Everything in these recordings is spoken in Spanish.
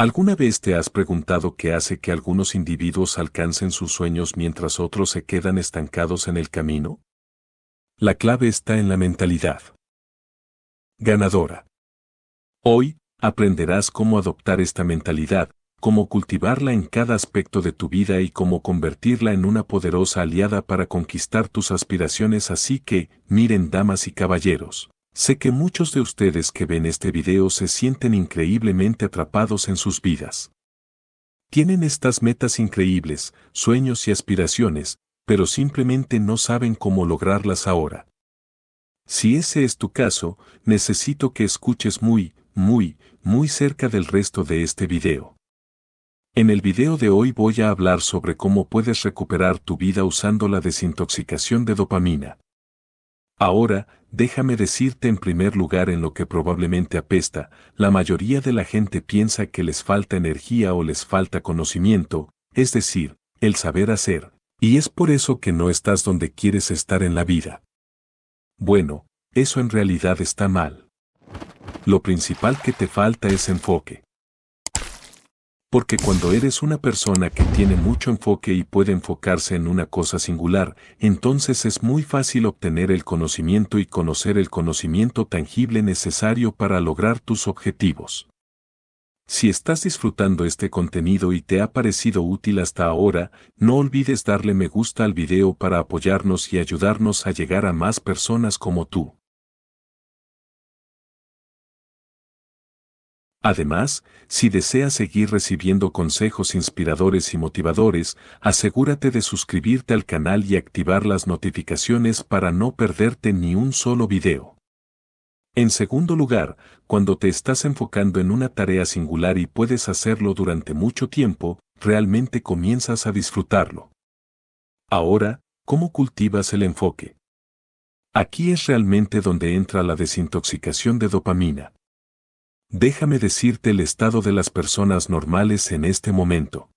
¿Alguna vez te has preguntado qué hace que algunos individuos alcancen sus sueños mientras otros se quedan estancados en el camino? La clave está en la mentalidad. Ganadora. Hoy, aprenderás cómo adoptar esta mentalidad, cómo cultivarla en cada aspecto de tu vida y cómo convertirla en una poderosa aliada para conquistar tus aspiraciones. Así que, miren damas y caballeros. Sé que muchos de ustedes que ven este video se sienten increíblemente atrapados en sus vidas. Tienen estas metas increíbles, sueños y aspiraciones, pero simplemente no saben cómo lograrlas ahora. Si ese es tu caso, necesito que escuches muy, muy, muy cerca del resto de este video. En el video de hoy voy a hablar sobre cómo puedes recuperar tu vida usando la desintoxicación de dopamina. Ahora, déjame decirte en primer lugar en lo que probablemente apesta, la mayoría de la gente piensa que les falta energía o les falta conocimiento, es decir, el saber hacer, y es por eso que no estás donde quieres estar en la vida. Bueno, eso en realidad está mal. Lo principal que te falta es enfoque. Porque cuando eres una persona que tiene mucho enfoque y puede enfocarse en una cosa singular, entonces es muy fácil obtener el conocimiento y conocer el conocimiento tangible necesario para lograr tus objetivos. Si estás disfrutando este contenido y te ha parecido útil hasta ahora, no olvides darle me gusta al video para apoyarnos y ayudarnos a llegar a más personas como tú. Además, si deseas seguir recibiendo consejos inspiradores y motivadores, asegúrate de suscribirte al canal y activar las notificaciones para no perderte ni un solo video. En segundo lugar, cuando te estás enfocando en una tarea singular y puedes hacerlo durante mucho tiempo, realmente comienzas a disfrutarlo. Ahora, ¿cómo cultivas el enfoque? Aquí es realmente donde entra la desintoxicación de dopamina. Déjame decirte el estado de las personas normales en este momento.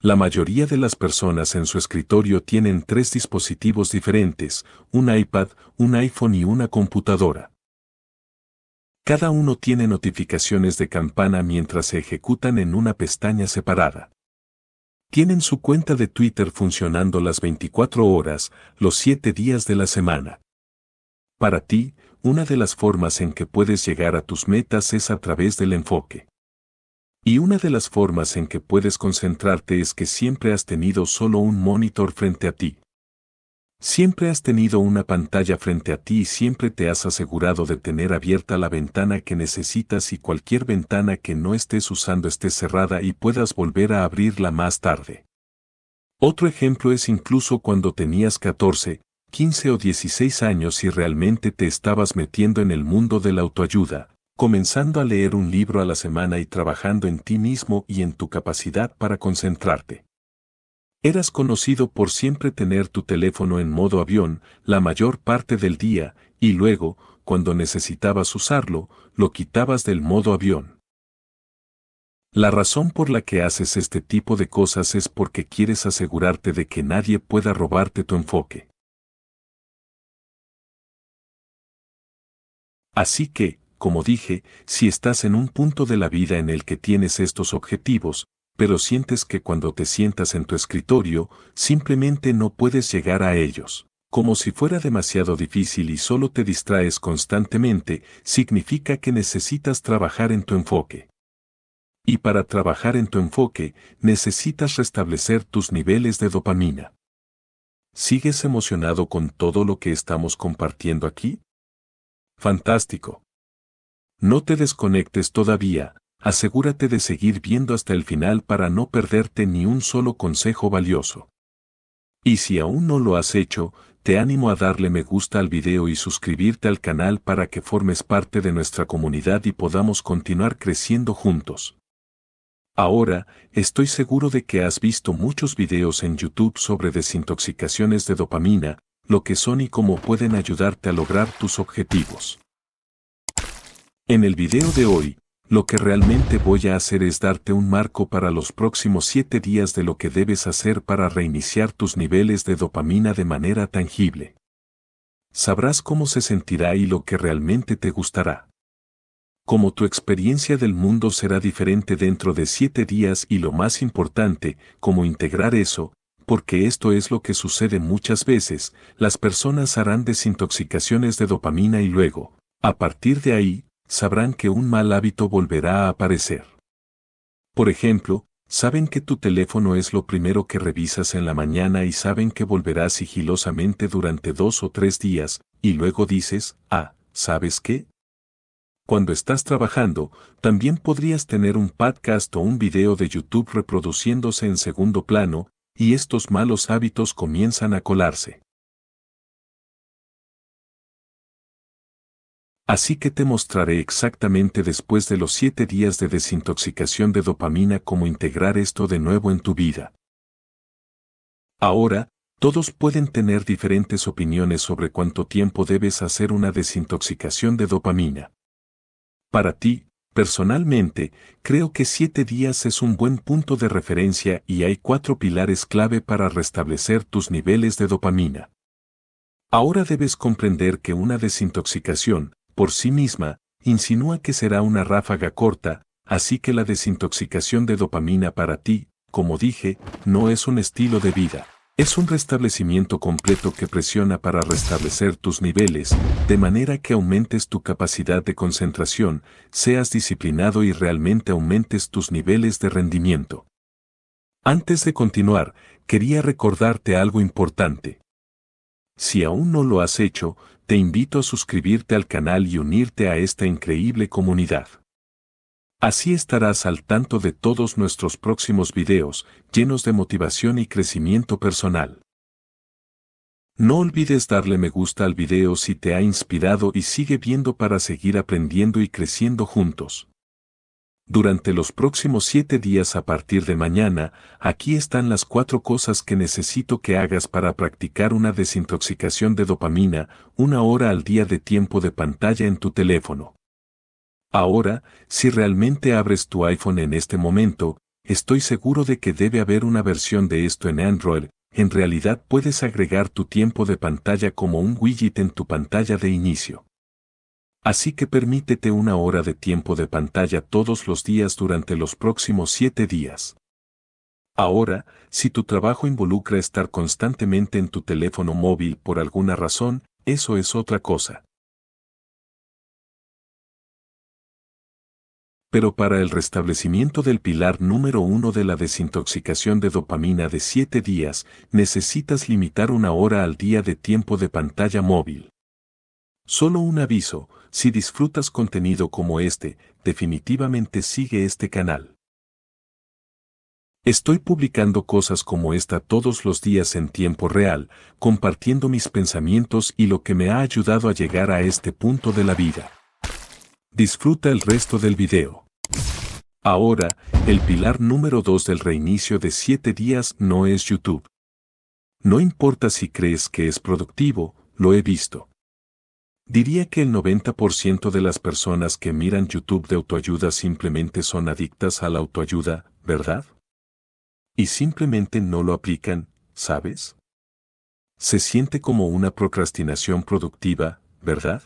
La mayoría de las personas en su escritorio tienen tres dispositivos diferentes, un iPad, un iPhone y una computadora. Cada uno tiene notificaciones de campana mientras se ejecutan en una pestaña separada. Tienen su cuenta de Twitter funcionando las 24 horas, los 7 días de la semana. Para ti, una de las formas en que puedes llegar a tus metas es a través del enfoque. Y una de las formas en que puedes concentrarte es que siempre has tenido solo un monitor frente a ti. Siempre has tenido una pantalla frente a ti y siempre te has asegurado de tener abierta la ventana que necesitas y cualquier ventana que no estés usando esté cerrada y puedas volver a abrirla más tarde. Otro ejemplo es incluso cuando tenías 14, 15 o 16 años y realmente te estabas metiendo en el mundo de la autoayuda, comenzando a leer un libro a la semana y trabajando en ti mismo y en tu capacidad para concentrarte. Eras conocido por siempre tener tu teléfono en modo avión la mayor parte del día y luego, cuando necesitabas usarlo, lo quitabas del modo avión. La razón por la que haces este tipo de cosas es porque quieres asegurarte de que nadie pueda robarte tu enfoque. Así que, como dije, si estás en un punto de la vida en el que tienes estos objetivos, pero sientes que cuando te sientas en tu escritorio, simplemente no puedes llegar a ellos. Como si fuera demasiado difícil y solo te distraes constantemente, significa que necesitas trabajar en tu enfoque. Y para trabajar en tu enfoque, necesitas restablecer tus niveles de dopamina. ¿Sigues emocionado con todo lo que estamos compartiendo aquí? Fantástico. No te desconectes todavía, asegúrate de seguir viendo hasta el final para no perderte ni un solo consejo valioso. Y si aún no lo has hecho, te animo a darle me gusta al video y suscribirte al canal para que formes parte de nuestra comunidad y podamos continuar creciendo juntos. Ahora, estoy seguro de que has visto muchos videos en YouTube sobre desintoxicaciones de dopamina, lo que son y cómo pueden ayudarte a lograr tus objetivos. En el video de hoy, lo que realmente voy a hacer es darte un marco para los próximos 7 días de lo que debes hacer para reiniciar tus niveles de dopamina de manera tangible. Sabrás cómo se sentirá y lo que realmente te gustará. Como tu experiencia del mundo será diferente dentro de 7 días y lo más importante, cómo integrar eso, porque esto es lo que sucede muchas veces, las personas harán desintoxicaciones de dopamina y luego, a partir de ahí, sabrán que un mal hábito volverá a aparecer. Por ejemplo, saben que tu teléfono es lo primero que revisas en la mañana y saben que volverá sigilosamente durante dos o tres días, y luego dices, ah, ¿sabes qué? Cuando estás trabajando, también podrías tener un podcast o un video de YouTube reproduciéndose en segundo plano, y estos malos hábitos comienzan a colarse. Así que te mostraré exactamente después de los siete días de desintoxicación de dopamina cómo integrar esto de nuevo en tu vida. Ahora, todos pueden tener diferentes opiniones sobre cuánto tiempo debes hacer una desintoxicación de dopamina. Para ti, Personalmente, creo que siete días es un buen punto de referencia y hay cuatro pilares clave para restablecer tus niveles de dopamina. Ahora debes comprender que una desintoxicación, por sí misma, insinúa que será una ráfaga corta, así que la desintoxicación de dopamina para ti, como dije, no es un estilo de vida. Es un restablecimiento completo que presiona para restablecer tus niveles, de manera que aumentes tu capacidad de concentración, seas disciplinado y realmente aumentes tus niveles de rendimiento. Antes de continuar, quería recordarte algo importante. Si aún no lo has hecho, te invito a suscribirte al canal y unirte a esta increíble comunidad. Así estarás al tanto de todos nuestros próximos videos, llenos de motivación y crecimiento personal. No olvides darle me gusta al video si te ha inspirado y sigue viendo para seguir aprendiendo y creciendo juntos. Durante los próximos 7 días a partir de mañana, aquí están las cuatro cosas que necesito que hagas para practicar una desintoxicación de dopamina, una hora al día de tiempo de pantalla en tu teléfono. Ahora, si realmente abres tu iPhone en este momento, estoy seguro de que debe haber una versión de esto en Android, en realidad puedes agregar tu tiempo de pantalla como un widget en tu pantalla de inicio. Así que permítete una hora de tiempo de pantalla todos los días durante los próximos siete días. Ahora, si tu trabajo involucra estar constantemente en tu teléfono móvil por alguna razón, eso es otra cosa. pero para el restablecimiento del pilar número uno de la desintoxicación de dopamina de 7 días, necesitas limitar una hora al día de tiempo de pantalla móvil. Solo un aviso, si disfrutas contenido como este, definitivamente sigue este canal. Estoy publicando cosas como esta todos los días en tiempo real, compartiendo mis pensamientos y lo que me ha ayudado a llegar a este punto de la vida. Disfruta el resto del video. Ahora, el pilar número 2 del reinicio de 7 días no es YouTube. No importa si crees que es productivo, lo he visto. Diría que el 90% de las personas que miran YouTube de autoayuda simplemente son adictas a la autoayuda, ¿verdad? Y simplemente no lo aplican, ¿sabes? Se siente como una procrastinación productiva, ¿verdad?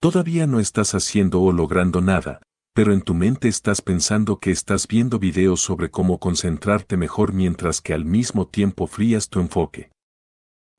Todavía no estás haciendo o logrando nada, pero en tu mente estás pensando que estás viendo videos sobre cómo concentrarte mejor mientras que al mismo tiempo frías tu enfoque.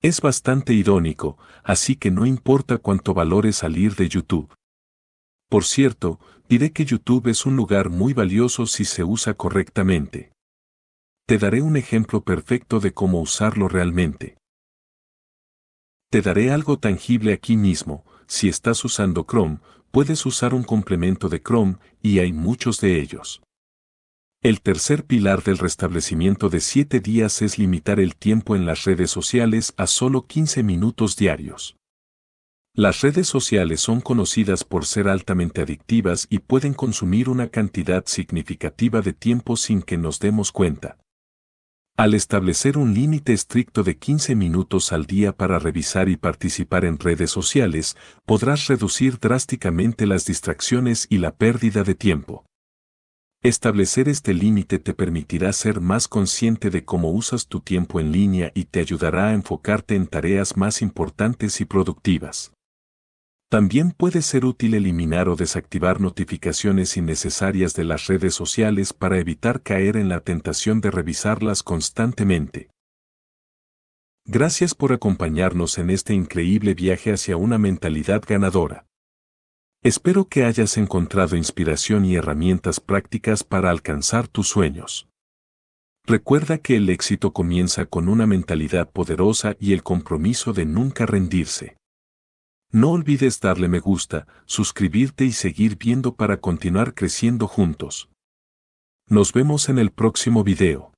Es bastante irónico, así que no importa cuánto valore salir de YouTube. Por cierto, diré que YouTube es un lugar muy valioso si se usa correctamente. Te daré un ejemplo perfecto de cómo usarlo realmente. Te daré algo tangible aquí mismo, si estás usando Chrome, puedes usar un complemento de Chrome, y hay muchos de ellos. El tercer pilar del restablecimiento de 7 días es limitar el tiempo en las redes sociales a solo 15 minutos diarios. Las redes sociales son conocidas por ser altamente adictivas y pueden consumir una cantidad significativa de tiempo sin que nos demos cuenta. Al establecer un límite estricto de 15 minutos al día para revisar y participar en redes sociales, podrás reducir drásticamente las distracciones y la pérdida de tiempo. Establecer este límite te permitirá ser más consciente de cómo usas tu tiempo en línea y te ayudará a enfocarte en tareas más importantes y productivas. También puede ser útil eliminar o desactivar notificaciones innecesarias de las redes sociales para evitar caer en la tentación de revisarlas constantemente. Gracias por acompañarnos en este increíble viaje hacia una mentalidad ganadora. Espero que hayas encontrado inspiración y herramientas prácticas para alcanzar tus sueños. Recuerda que el éxito comienza con una mentalidad poderosa y el compromiso de nunca rendirse. No olvides darle me gusta, suscribirte y seguir viendo para continuar creciendo juntos. Nos vemos en el próximo video.